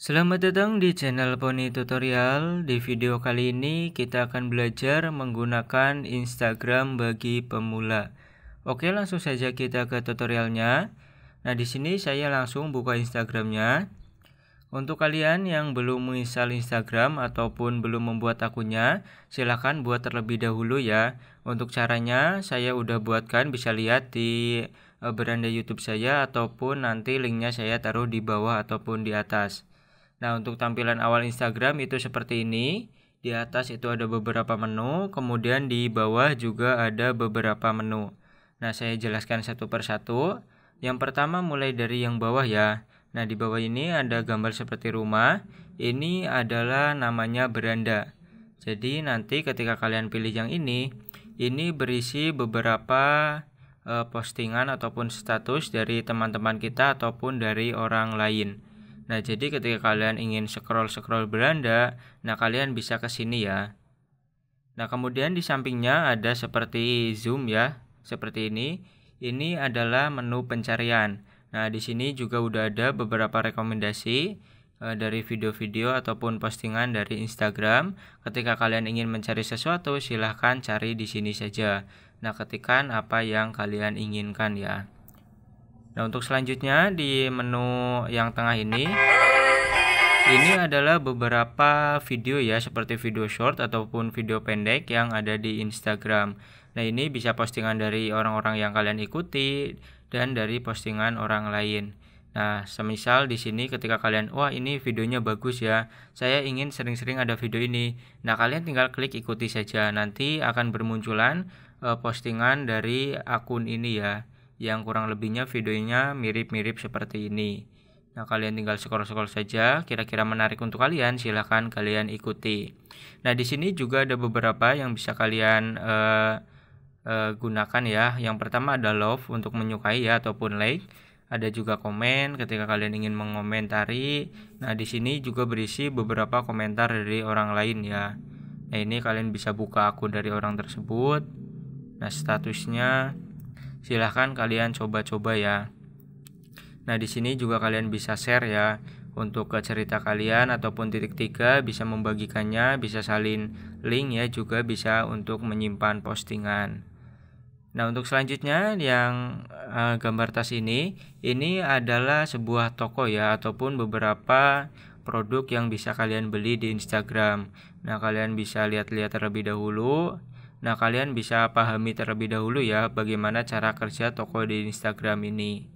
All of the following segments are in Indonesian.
Selamat datang di channel Pony Tutorial. Di video kali ini kita akan belajar menggunakan Instagram bagi pemula. Oke, langsung saja kita ke tutorialnya. Nah, di sini saya langsung buka Instagramnya. Untuk kalian yang belum menginstal Instagram ataupun belum membuat akunnya, silahkan buat terlebih dahulu ya. Untuk caranya saya udah buatkan bisa lihat di eh, beranda YouTube saya ataupun nanti linknya saya taruh di bawah ataupun di atas. Nah, untuk tampilan awal Instagram itu seperti ini. Di atas itu ada beberapa menu, kemudian di bawah juga ada beberapa menu. Nah, saya jelaskan satu persatu. Yang pertama mulai dari yang bawah ya. Nah, di bawah ini ada gambar seperti rumah. Ini adalah namanya beranda. Jadi, nanti ketika kalian pilih yang ini, ini berisi beberapa eh, postingan ataupun status dari teman-teman kita ataupun dari orang lain. Nah, jadi ketika kalian ingin scroll-scroll beranda, nah kalian bisa ke sini ya. Nah, kemudian di sampingnya ada seperti zoom ya, seperti ini. Ini adalah menu pencarian. Nah, di sini juga udah ada beberapa rekomendasi eh, dari video-video ataupun postingan dari Instagram. Ketika kalian ingin mencari sesuatu, silahkan cari di sini saja. Nah, ketikan apa yang kalian inginkan ya. Nah, untuk selanjutnya di menu yang tengah ini ini adalah beberapa video ya seperti video short ataupun video pendek yang ada di Instagram. Nah, ini bisa postingan dari orang-orang yang kalian ikuti dan dari postingan orang lain. Nah, semisal di sini ketika kalian, wah ini videonya bagus ya, saya ingin sering-sering ada video ini. Nah, kalian tinggal klik ikuti saja, nanti akan bermunculan eh, postingan dari akun ini ya yang kurang lebihnya videonya mirip-mirip seperti ini. Nah, kalian tinggal scroll-scroll saja, kira-kira menarik untuk kalian, silahkan kalian ikuti. Nah, di sini juga ada beberapa yang bisa kalian uh, uh, gunakan ya. Yang pertama ada love untuk menyukai ya ataupun like. Ada juga komen ketika kalian ingin mengomentari. Nah, di sini juga berisi beberapa komentar dari orang lain ya. Nah, ini kalian bisa buka akun dari orang tersebut. Nah, statusnya silahkan kalian coba-coba ya. Nah, di sini juga kalian bisa share ya untuk ke cerita kalian ataupun titik tiga bisa membagikannya, bisa salin link ya juga bisa untuk menyimpan postingan. Nah, untuk selanjutnya yang uh, gambar tas ini, ini adalah sebuah toko ya ataupun beberapa produk yang bisa kalian beli di Instagram. Nah, kalian bisa lihat-lihat terlebih dahulu Nah, kalian bisa pahami terlebih dahulu ya bagaimana cara kerja toko di Instagram ini.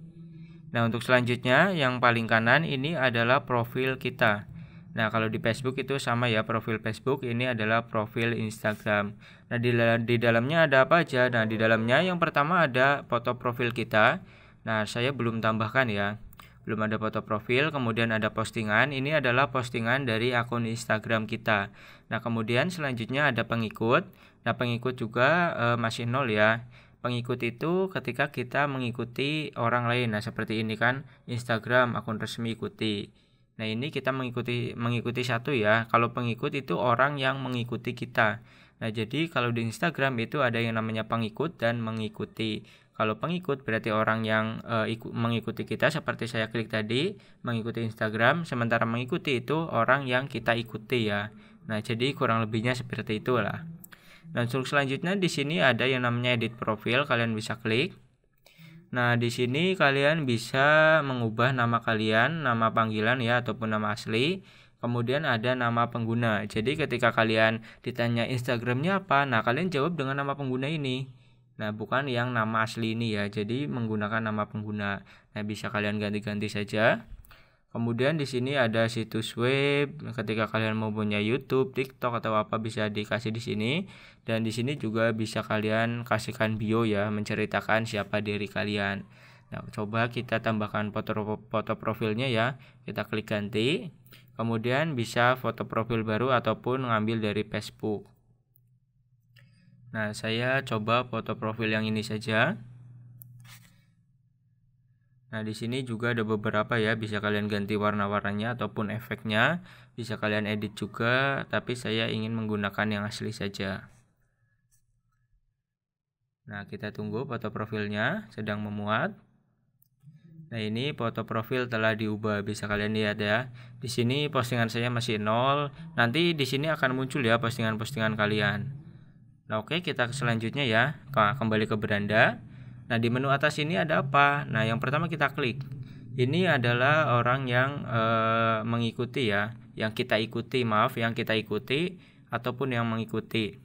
Nah, untuk selanjutnya yang paling kanan ini adalah profil kita. Nah, kalau di Facebook itu sama ya, profil Facebook ini adalah profil Instagram. Nah, di, di dalamnya ada apa aja? Nah, di dalamnya yang pertama ada foto profil kita. Nah, saya belum tambahkan ya belum ada foto profil, kemudian ada postingan. Ini adalah postingan dari akun Instagram kita. Nah, kemudian selanjutnya ada pengikut. Nah, pengikut juga e, masih nol ya. Pengikut itu ketika kita mengikuti orang lain. Nah, seperti ini kan Instagram akun resmi ikuti. Nah, ini kita mengikuti mengikuti satu ya. Kalau pengikut itu orang yang mengikuti kita. Nah, jadi kalau di Instagram itu ada yang namanya pengikut dan mengikuti. Kalau pengikut berarti orang yang e, iku, mengikuti kita seperti saya klik tadi mengikuti Instagram sementara mengikuti itu orang yang kita ikuti ya. Nah, jadi kurang lebihnya seperti itulah. Dan untuk selanjutnya di sini ada yang namanya edit profil, kalian bisa klik. Nah, di sini kalian bisa mengubah nama kalian, nama panggilan ya ataupun nama asli. Kemudian ada nama pengguna. Jadi ketika kalian ditanya Instagramnya apa, nah kalian jawab dengan nama pengguna ini. Nah, bukan yang nama asli ini ya. Jadi menggunakan nama pengguna. Nah, bisa kalian ganti-ganti saja. Kemudian di sini ada situs web, ketika kalian mau punya YouTube, TikTok atau apa bisa dikasih di sini. Dan di sini juga bisa kalian kasihkan bio ya, menceritakan siapa diri kalian. Nah, coba kita tambahkan foto foto profilnya ya. Kita klik ganti. Kemudian bisa foto profil baru ataupun ngambil dari Facebook. Nah, saya coba foto profil yang ini saja. Nah, di sini juga ada beberapa ya, bisa kalian ganti warna-warnanya ataupun efeknya, bisa kalian edit juga, tapi saya ingin menggunakan yang asli saja. Nah, kita tunggu foto profilnya sedang memuat. Nah, ini foto profil telah diubah, bisa kalian lihat ya. Di sini postingan saya masih nol, nanti di sini akan muncul ya postingan-postingan kalian. Nah, oke, kita ke selanjutnya ya. Kembali ke beranda. Nah, di menu atas ini ada apa? Nah, yang pertama kita klik. Ini adalah orang yang e, mengikuti ya, yang kita ikuti, maaf, yang kita ikuti ataupun yang mengikuti.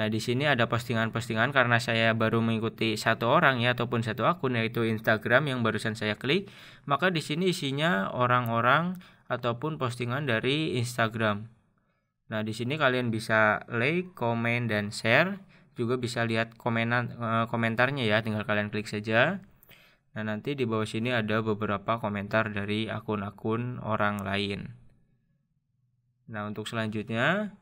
Nah, di sini ada postingan-postingan karena saya baru mengikuti satu orang ya ataupun satu akun yaitu Instagram yang barusan saya klik, maka di sini isinya orang-orang ataupun postingan dari Instagram. Nah, di sini kalian bisa like, comment, dan share. Juga bisa lihat komenan, eh, komentarnya ya, tinggal kalian klik saja. Nah, nanti di bawah sini ada beberapa komentar dari akun-akun orang lain. Nah, untuk selanjutnya,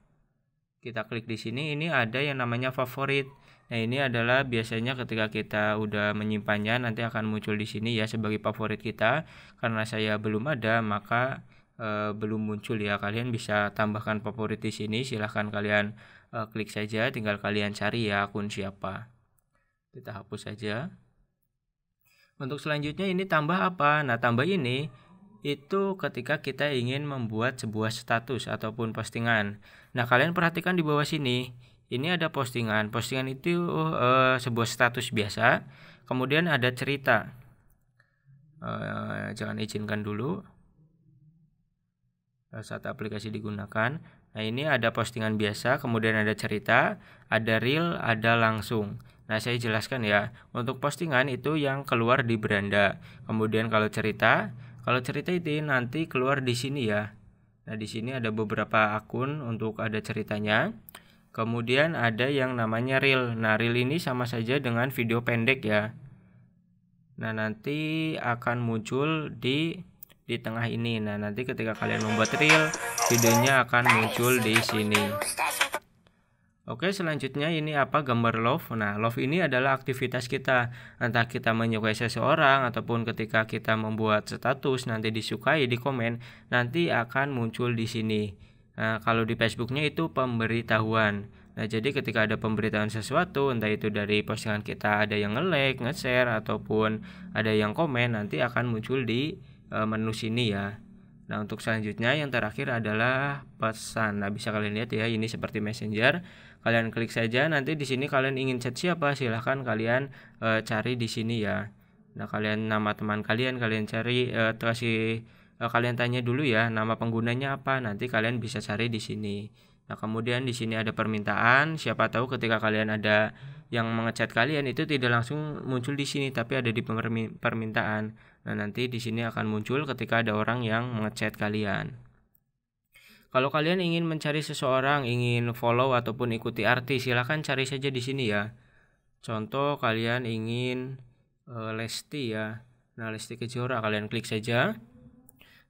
kita klik di sini. Ini ada yang namanya favorit. Nah, ini adalah biasanya ketika kita udah menyimpannya, nanti akan muncul di sini ya sebagai favorit kita. Karena saya belum ada, maka uh, belum muncul ya kalian bisa tambahkan favorit di sini silahkan kalian uh, klik saja tinggal kalian cari ya akun siapa kita hapus saja untuk selanjutnya ini tambah apa nah tambah ini itu ketika kita ingin membuat sebuah status ataupun postingan. Nah, kalian perhatikan di bawah sini. Ini ada postingan. Postingan itu uh, sebuah status biasa. Kemudian ada cerita. Uh, jangan izinkan dulu. Eh, saat aplikasi digunakan. Nah, ini ada postingan biasa, kemudian ada cerita, ada reel, ada langsung. Nah, saya jelaskan ya. Untuk postingan itu yang keluar di beranda. Kemudian kalau cerita, kalau cerita itu nanti keluar di sini ya. Nah, di sini ada beberapa akun untuk ada ceritanya. Kemudian ada yang namanya reel. Nah, reel ini sama saja dengan video pendek ya. Nah, nanti akan muncul di di tengah ini. Nah, nanti ketika kalian membuat reel, videonya akan muncul di sini. Oke, selanjutnya ini apa gambar love. Nah, love ini adalah aktivitas kita. Entah kita menyukai seseorang ataupun ketika kita membuat status nanti disukai di komen, nanti akan muncul di sini. Nah, kalau di Facebooknya itu pemberitahuan. Nah, jadi ketika ada pemberitahuan sesuatu, entah itu dari postingan kita ada yang nge-like, nge-share ataupun ada yang komen, nanti akan muncul di Eh, menu sini ya Nah untuk selanjutnya yang terakhir adalah pesan. Nah bisa kalian lihat ya ini seperti messenger. Kalian klik saja nanti di sini kalian ingin chat siapa silahkan kalian e, cari di sini ya. Nah kalian nama teman kalian kalian cari e, terus e, kalian tanya dulu ya nama penggunanya apa nanti kalian bisa cari di sini. Nah, kemudian di sini ada permintaan, siapa tahu ketika kalian ada yang mengecat kalian itu tidak langsung muncul di sini tapi ada di permintaan. Nah, nanti di sini akan muncul ketika ada orang yang mengecat kalian. Kalau kalian ingin mencari seseorang, ingin follow ataupun ikuti artis, silahkan cari saja di sini ya. Contoh kalian ingin e, Lesti ya. Nah, Lesti Kejora kalian klik saja.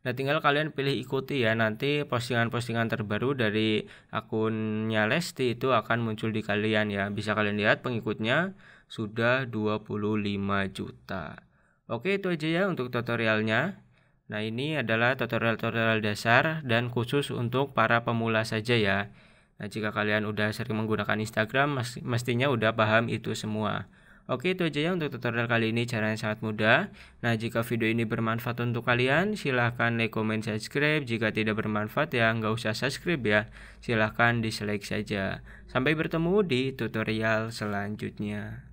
Nah tinggal kalian pilih ikuti ya nanti postingan-postingan terbaru dari akunnya Lesti itu akan muncul di kalian ya. Bisa kalian lihat pengikutnya sudah 25 juta. Oke itu aja ya untuk tutorialnya. Nah ini adalah tutorial-tutorial dasar dan khusus untuk para pemula saja ya. Nah jika kalian udah sering menggunakan Instagram mestinya udah paham itu semua. Oke itu aja ya untuk tutorial kali ini caranya sangat mudah. Nah jika video ini bermanfaat untuk kalian silahkan like, comment, subscribe. Jika tidak bermanfaat ya nggak usah subscribe ya. Silahkan dislike saja. Sampai bertemu di tutorial selanjutnya.